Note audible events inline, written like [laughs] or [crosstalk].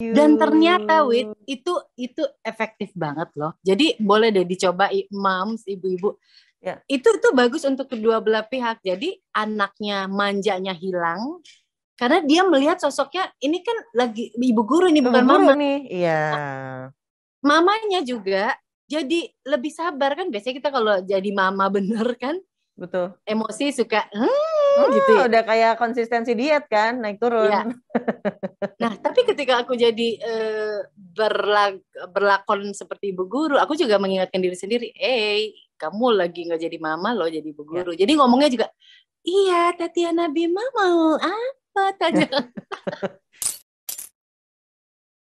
Dan ternyata wit itu itu efektif banget loh. Jadi boleh deh dicoba moms ibu-ibu. Ya. Itu itu bagus untuk kedua belah pihak. Jadi anaknya manjanya hilang karena dia melihat sosoknya ini kan lagi ibu guru ini bukan mama nih. Iya. Mamanya juga jadi lebih sabar kan biasanya kita kalau jadi mama [laughs] bener kan betul emosi suka hmm oh, gitu ya? udah kayak konsistensi diet kan naik turun ya. [laughs] nah tapi ketika aku jadi uh, berlag berlakon seperti ibu guru aku juga mengingatkan diri sendiri eh kamu lagi nggak jadi mama loh jadi ibu iya. guru ya. jadi ngomongnya juga iya Tatiana Bima mau apa tanya [laughs]